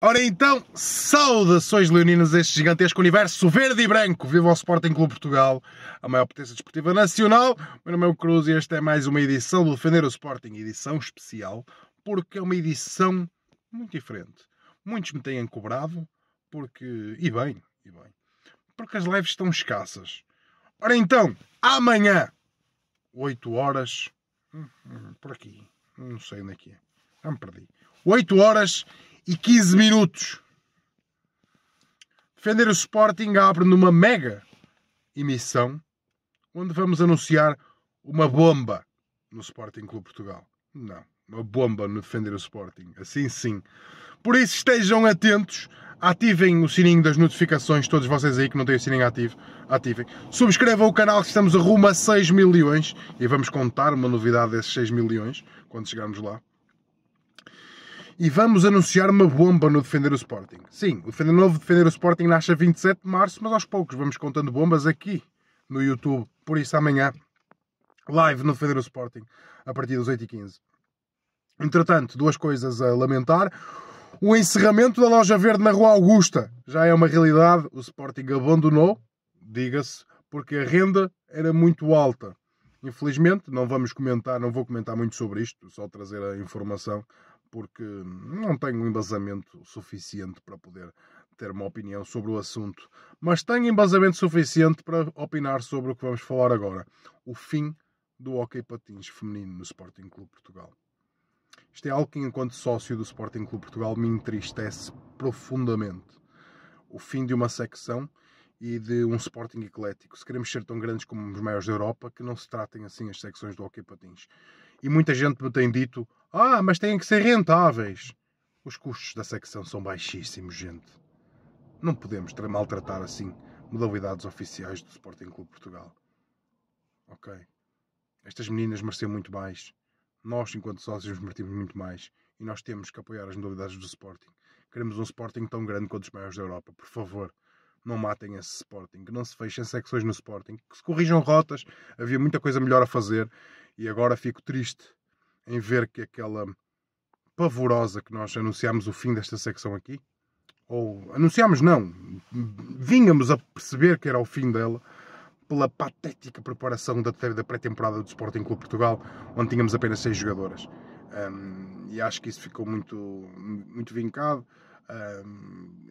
Ora então, saudações leoninas este gigantesco universo verde e branco. Viva o Sporting Clube Portugal, a maior potência desportiva nacional. Meu nome é o Cruz e esta é mais uma edição do Defender o Sporting, edição especial, porque é uma edição muito diferente. Muitos me têm cobrado, porque. e bem, e bem. Porque as lives estão escassas. Ora então, amanhã, 8 horas. Hum, hum, por aqui, não sei onde é que é, já me perdi. 8 horas e 15 minutos. Defender o Sporting abre numa mega emissão onde vamos anunciar uma bomba no Sporting Clube Portugal. Não, uma bomba no Defender o Sporting. Assim sim. Por isso estejam atentos, ativem o sininho das notificações, todos vocês aí que não têm o sininho ativo, ativem. Subscrevam o canal que estamos rumo a 6 milhões e vamos contar uma novidade desses 6 milhões quando chegarmos lá e vamos anunciar uma bomba no Defender o Sporting. Sim, o Defender Novo Defender o Sporting nasce a 27 de março, mas aos poucos vamos contando bombas aqui no YouTube. Por isso, amanhã, live no Defender o Sporting, a partir das 8h15. Entretanto, duas coisas a lamentar. O encerramento da loja verde na Rua Augusta já é uma realidade. O Sporting abandonou, diga-se, porque a renda era muito alta. Infelizmente, não vamos comentar, não vou comentar muito sobre isto, só trazer a informação porque não tenho embasamento suficiente para poder ter uma opinião sobre o assunto, mas tenho embasamento suficiente para opinar sobre o que vamos falar agora: o fim do hockey patins feminino no Sporting Clube Portugal. Isto é algo que, enquanto sócio do Sporting Clube Portugal, me entristece profundamente. O fim de uma secção e de um Sporting eclético. Se queremos ser tão grandes como os maiores da Europa, que não se tratem assim as secções do Hockey Patins. E muita gente me tem dito: ah, mas têm que ser rentáveis. Os custos da secção são baixíssimos, gente. Não podemos maltratar assim modalidades oficiais do Sporting Clube Portugal. Ok? Estas meninas mereciam muito mais. Nós, enquanto sócios, merecemos muito mais. E nós temos que apoiar as modalidades do Sporting. Queremos um Sporting tão grande quanto os maiores da Europa. Por favor, não matem esse Sporting, que não se fechem secções no Sporting, que se corrijam rotas. Havia muita coisa melhor a fazer e agora fico triste em ver que aquela pavorosa que nós anunciámos o fim desta secção aqui, ou anunciámos não, vínhamos a perceber que era o fim dela pela patética preparação da, da pré-temporada do Sporting Clube Portugal, onde tínhamos apenas seis jogadoras. Um, e acho que isso ficou muito, muito vincado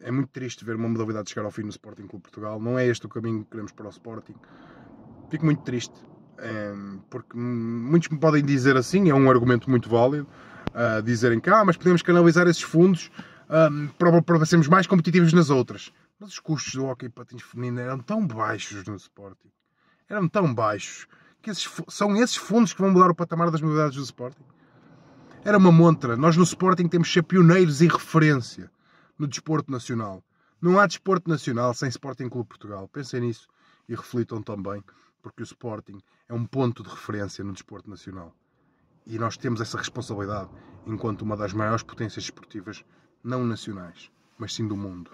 é muito triste ver uma modalidade chegar ao fim no Sporting Clube Portugal. Não é este o caminho que queremos para o Sporting. Fico muito triste, porque muitos me podem dizer assim, é um argumento muito válido, ah, dizerem que ah, mas podemos canalizar esses fundos para, sermos mais competitivos nas outras. Mas os custos do hockey patins feminino eram tão baixos no Sporting, eram tão baixos, que esses, são esses fundos que vão mudar o patamar das modalidades do Sporting. Era uma montra. Nós no Sporting temos ser pioneiros e referência no desporto nacional. Não há desporto nacional sem Sporting Clube Portugal. Pensem nisso e reflitam também, porque o Sporting é um ponto de referência no desporto nacional. E nós temos essa responsabilidade enquanto uma das maiores potências esportivas, não nacionais, mas sim do mundo.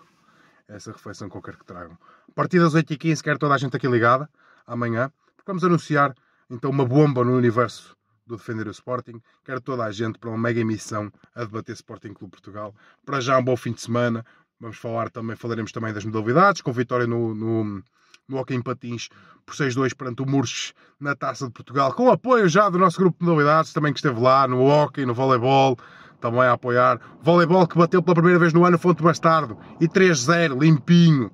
É essa reflexão qualquer que tragam. A partir das 8h15, quero toda a gente aqui ligada, amanhã, porque vamos anunciar então uma bomba no universo do Defender o Sporting. Quero toda a gente para uma mega emissão a debater Sporting Clube Portugal. Para já um bom fim de semana. Vamos falar também, falaremos também das modalidades, com vitória no, no, no Hockey em Patins por 6-2 perante o Murches na Taça de Portugal, com apoio já do nosso grupo de modalidades, também que esteve lá no Hockey, no Voleibol, também a apoiar. Voleibol que bateu pela primeira vez no ano Fonte Bastardo e 3-0, limpinho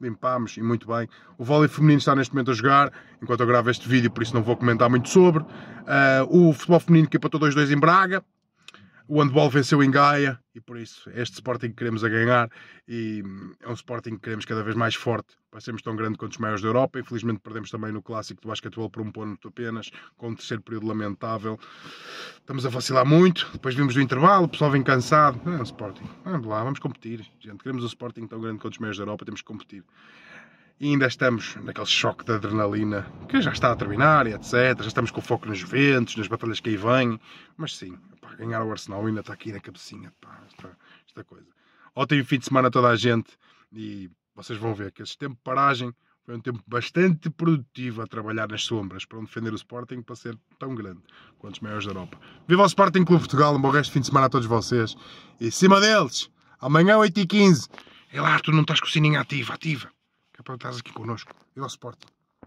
limpámos e muito bem. O vôlei feminino está neste momento a jogar, enquanto eu gravo este vídeo, por isso não vou comentar muito sobre. Uh, o futebol feminino que empatou 2-2 em Braga, o handball venceu em Gaia e por isso este Sporting que queremos a é ganhar e hum, é um Sporting que queremos cada vez mais forte para sermos tão grande quanto os maiores da Europa. Infelizmente perdemos também no clássico do basquetebol por um ponto apenas, com um terceiro período lamentável. Estamos a vacilar muito, depois vimos do intervalo, o pessoal vem cansado. Não, é Sporting, vamos lá, vamos competir. Gente, queremos um Sporting tão grande quanto os maiores da Europa, temos que competir e ainda estamos naquele choque de adrenalina que já está a terminar e etc. Já estamos com foco nos Juventus, nas batalhas que aí vêm, mas sim, ganhar o Arsenal ainda está aqui na cabecinha, pá, esta, esta coisa. Ótimo fim de semana a toda a gente e vocês vão ver que este tempo de paragem foi um tempo bastante produtivo a trabalhar nas sombras para defender o Sporting para ser tão grande quanto os maiores da Europa. Viva o Sporting Clube Portugal, um bom resto de fim de semana a todos vocês e cima deles, amanhã 8h15. E lá, tu não estás com o sininho ativo, ativa, que é para estás aqui connosco. Viva o Sporting.